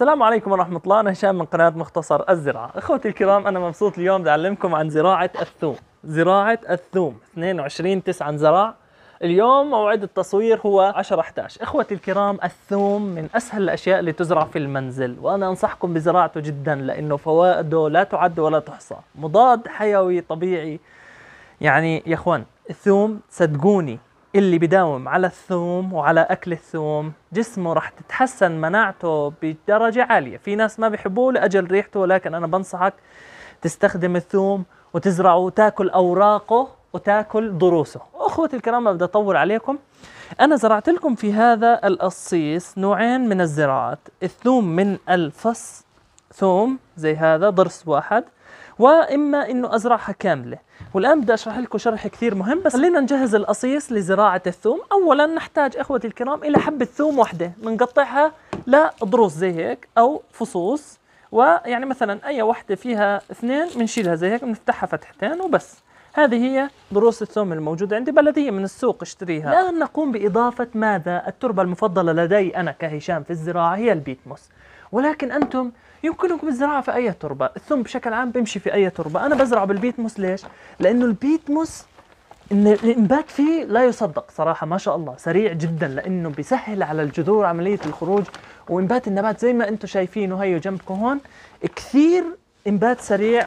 السلام عليكم ورحمة الله أنا هشام من قناة مختصر الزراعة أخوتي الكرام أنا مبسوط اليوم بدي أعلمكم عن زراعة الثوم زراعة الثوم 22 9 زراع اليوم موعد التصوير هو 10 11 اخوتي الكرام الثوم من اسهل الاشياء اللي تزرع في المنزل وانا انصحكم بزراعته جدا لانه فوائده لا تعد ولا تحصى مضاد حيوي طبيعي يعني يا اخوان الثوم صدقوني اللي بداوم على الثوم وعلى اكل الثوم جسمه راح تتحسن مناعته بدرجه عاليه في ناس ما بيحبوه لاجل ريحته ولكن انا بنصحك تستخدم الثوم وتزرعه وتاكل اوراقه وتاكل ضروسه اخوتي الكرام ما بدي اطول عليكم انا زرعت لكم في هذا القصيص نوعين من الزراعات الثوم من الفص ثوم زي هذا ضرس واحد واما انه ازرعها كامله والان بدي اشرح لكم شرح كثير مهم بس خلينا نجهز القصيص لزراعه الثوم اولا نحتاج اخوتي الكرام الى حبه ثوم واحده بنقطعها لضروس زي هيك او فصوص ويعني مثلا اي وحده فيها اثنين بنشيلها زي هيك بنفتحها فتحتين وبس هذه هي ضروس الثوم الموجودة عندي بلدية من السوق اشتريها الآن نقوم بإضافة ماذا التربة المفضلة لدي أنا كهشام في الزراعة هي البيتموس ولكن أنتم يمكنكم الزراعة في أي تربة الثوم بشكل عام بيمشي في أي تربة أنا بزرعه بالبيتموس ليش؟ لأنه البيتموس إن الانبات فيه لا يصدق صراحه ما شاء الله سريع جدا لانه بيسهل على الجذور عمليه الخروج وانبات النبات زي ما انتم شايفينه هيو جنبكم هون كثير انبات سريع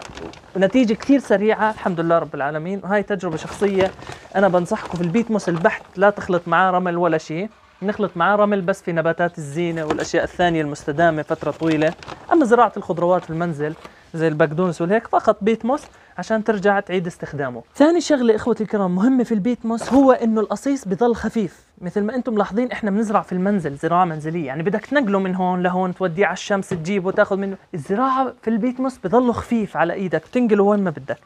ونتيجه كثير سريعه الحمد لله رب العالمين وهي تجربه شخصيه انا بنصحكم في البيتموس البحث لا تخلط معاه رمل ولا شيء نخلط معاه رمل بس في نباتات الزينة والأشياء الثانية المستدامة فترة طويلة أما زراعة الخضروات في المنزل زي البقدونس والهيك فقط بيتموس عشان ترجع تعيد استخدامه ثاني شغلة إخوتي الكرام مهمة في البيتموس هو إنه القصيص بضل خفيف مثل ما أنتم ملاحظين إحنا بنزرع في المنزل زراعة منزلية يعني بدك تنقله من هون لهون توديه على الشمس تجيبه تاخذ منه الزراعة في البيتموس بضله خفيف على إيدك تنقله وين ما بدك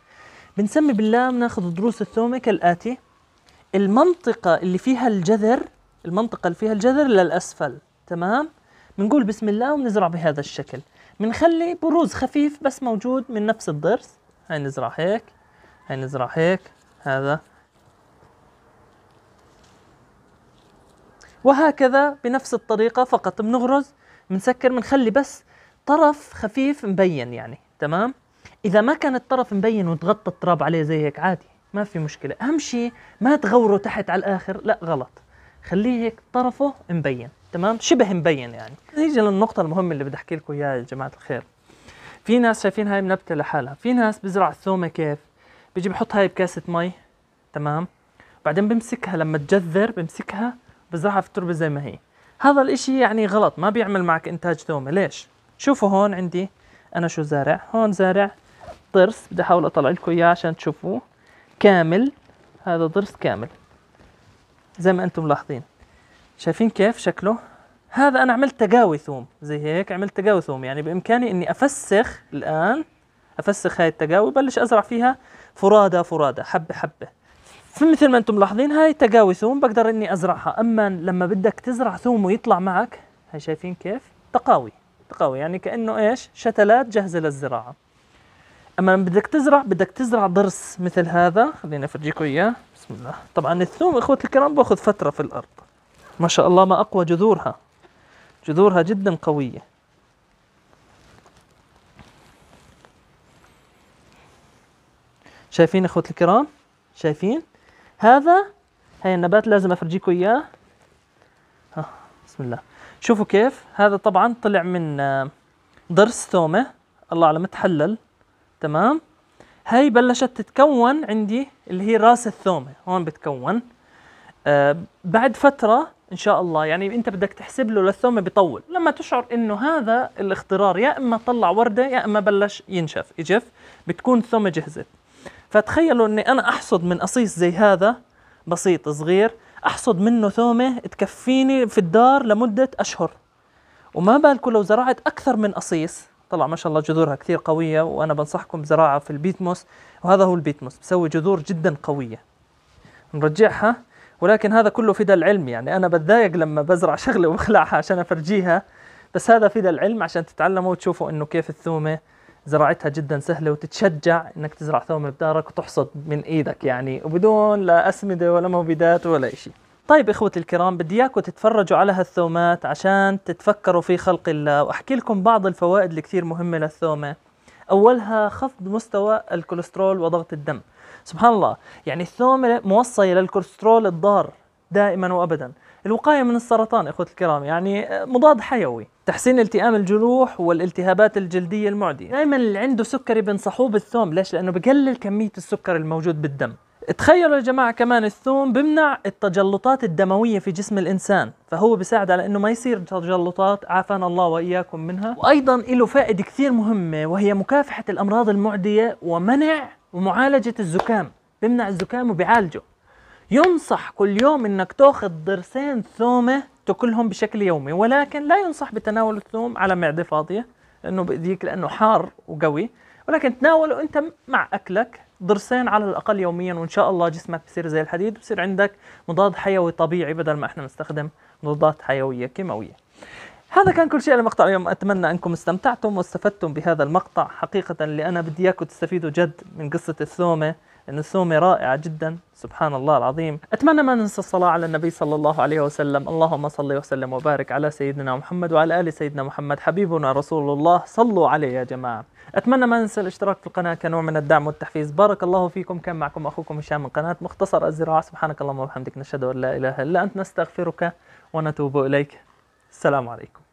بنسمي بالله بناخذ دروس الثومة كالآتي المنطقة اللي فيها الجذر المنطقة اللي فيها الجذر للأسفل تمام بنقول بسم الله ونزرع بهذا الشكل بنخلي بروز خفيف بس موجود من نفس الضرس هاي نزرع هيك هاي نزرع هيك هذا وهكذا بنفس الطريقة فقط بنغرز بنسكر بنخلي بس طرف خفيف مبين يعني تمام إذا ما كان الطرف مبين وتغطى التراب عليه زي هيك عادي ما في مشكلة أهم شيء ما تغوره تحت على الآخر لا غلط خليه هيك طرفه مبين تمام شبه مبين يعني نيجي للنقطه المهمه اللي بدي احكي لكم اياها يا جماعه الخير في ناس شايفين هاي منبته لحالها في ناس بزرع الثومه كيف بيجي بحط هاي بكاسه مي تمام بعدين بمسكها لما تجذر بمسكها بزرعها في التربه زي ما هي هذا الاشي يعني غلط ما بيعمل معك انتاج ثومه ليش شوفوا هون عندي انا شو زارع هون زارع ضرس بدي احاول اطلع لكم اياه عشان تشوفوه كامل هذا ضرس كامل زي ما انتم ملاحظين شايفين كيف شكله هذا انا عملت تقاوي ثوم زي هيك عملت تقاوي ثوم يعني بامكاني اني افسخ الان افسخ هاي التقاوي بلش ازرع فيها فرادى فرادى حبه حبه فمثل ما انتم ملاحظين هاي تقاوي ثوم بقدر اني ازرعها اما لما بدك تزرع ثوم ويطلع معك هاي شايفين كيف تقاوي تقاوي يعني كانه ايش شتلات جاهزه للزراعه اما لما بدك تزرع بدك تزرع ضرس مثل هذا خليني افرجيكم اياه بسم الله طبعا الثوم اخوتي الكرام باخذ فتره في الارض ما شاء الله ما اقوى جذورها جذورها جدا قويه شايفين اخوتي الكرام شايفين هذا هاي النبات لازم افرجيكم اياه ها بسم الله شوفوا كيف هذا طبعا طلع من آه، ضرس ثومه الله على متحلل تمام هاي بلشت تتكون عندي اللي هي راس الثومه هون بتكون آه بعد فتره ان شاء الله يعني انت بدك تحسب له للثومه بيطول لما تشعر انه هذا الاخترار يا اما طلع ورده يا اما بلش ينشف يجف بتكون الثومه جهزت فتخيلوا اني انا احصد من قصيص زي هذا بسيط صغير احصد منه ثومه تكفيني في الدار لمده اشهر وما بالكم لو زرعت اكثر من قصيص طلع ما شاء الله جذورها كثير قوية وأنا بنصحكم بزراعة في البيتموس وهذا هو البيتموس بسوي جذور جدا قوية نرجعها ولكن هذا كله في العلم يعني أنا بتضايق لما بزرع شغلة وبخلعها عشان أفرجيها بس هذا في العلم عشان تتعلموا وتشوفوا إنه كيف الثومة زراعتها جدا سهلة وتتشجع إنك تزرع ثومة بدارك وتحصد من إيدك يعني وبدون لا أسمدة ولا مبيدات ولا إشي طيب إخوتي الكرام بدي إياكم تتفرجوا على هالثومات عشان تتفكروا في خلق الله وأحكي لكم بعض الفوائد اللي كثير مهمة للثومة أولها خفض مستوى الكوليسترول وضغط الدم سبحان الله يعني الثومة موصية للكوليسترول الضار دائما وأبدا الوقاية من السرطان إخوتي الكرام يعني مضاد حيوي تحسين التئام الجروح والالتهابات الجلدية المعدية دائما اللي عنده سكري بنصحوه بالثوم ليش؟ لأنه بقلل كمية السكر الموجود بالدم تخيلوا يا جماعة كمان الثوم بمنع التجلطات الدموية في جسم الإنسان فهو بيساعد على أنه ما يصير تجلطات عافانا الله وإياكم منها وأيضا له فائدة كثير مهمة وهي مكافحة الأمراض المعدية ومنع ومعالجة الزكام بمنع الزكام وبيعالجه ينصح كل يوم أنك تأخذ ضرسين ثومة تأكلهم بشكل يومي ولكن لا ينصح بتناول الثوم على معدة فاضية لأنه بيأذيك لأنه حار وقوي ولكن تناوله أنت مع أكلك ضرسين على الاقل يوميا وان شاء الله جسمك بصير زي الحديد وبصير عندك مضاد حيوي طبيعي بدل ما احنا نستخدم مضادات حيويه كيماويه هذا كان كل شيء على اليوم اتمنى انكم استمتعتم واستفدتم بهذا المقطع حقيقه اللي انا بدي اياكم تستفيدوا جد من قصه الثومه الثومه رائعة جدا سبحان الله العظيم أتمنى ما ننسى الصلاة على النبي صلى الله عليه وسلم اللهم صل وسلم وبارك على سيدنا محمد وعلى آل سيدنا محمد حبيبنا رسول الله صلوا عليه يا جماعة أتمنى ما ننسى الاشتراك في القناة كنوع من الدعم والتحفيز بارك الله فيكم كان معكم أخوكم هشام من قناة مختصر الزراعة سبحانك اللهم وبحمدك نشهد أن لا إله إلا أنت نستغفرك ونتوب إليك السلام عليكم